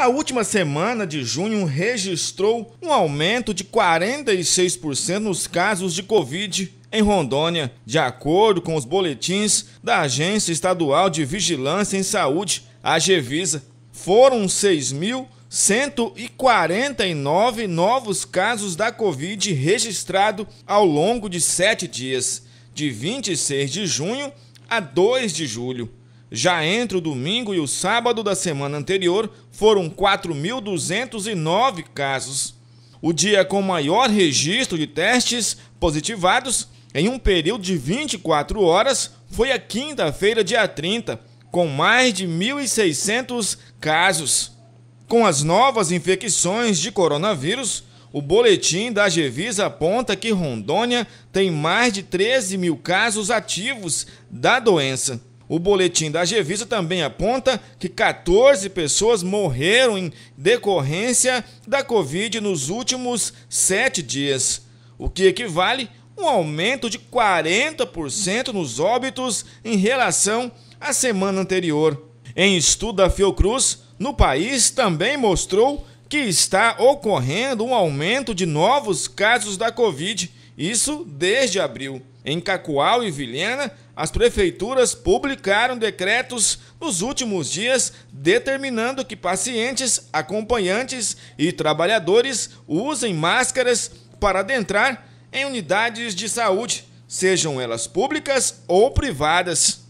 A última semana de junho registrou um aumento de 46% nos casos de Covid em Rondônia, de acordo com os boletins da Agência Estadual de Vigilância em Saúde, a Gevisa. Foram 6.149 novos casos da Covid registrados ao longo de sete dias, de 26 de junho a 2 de julho. Já entre o domingo e o sábado da semana anterior, foram 4.209 casos. O dia com maior registro de testes positivados em um período de 24 horas foi a quinta-feira, dia 30, com mais de 1.600 casos. Com as novas infecções de coronavírus, o boletim da Gevisa aponta que Rondônia tem mais de 13 mil casos ativos da doença. O boletim da Gevisa também aponta que 14 pessoas morreram em decorrência da Covid nos últimos sete dias, o que equivale a um aumento de 40% nos óbitos em relação à semana anterior. Em estudo da Fiocruz, no país também mostrou que está ocorrendo um aumento de novos casos da Covid, isso desde abril. Em Cacoal e Vilhena, as prefeituras publicaram decretos nos últimos dias determinando que pacientes, acompanhantes e trabalhadores usem máscaras para adentrar em unidades de saúde, sejam elas públicas ou privadas.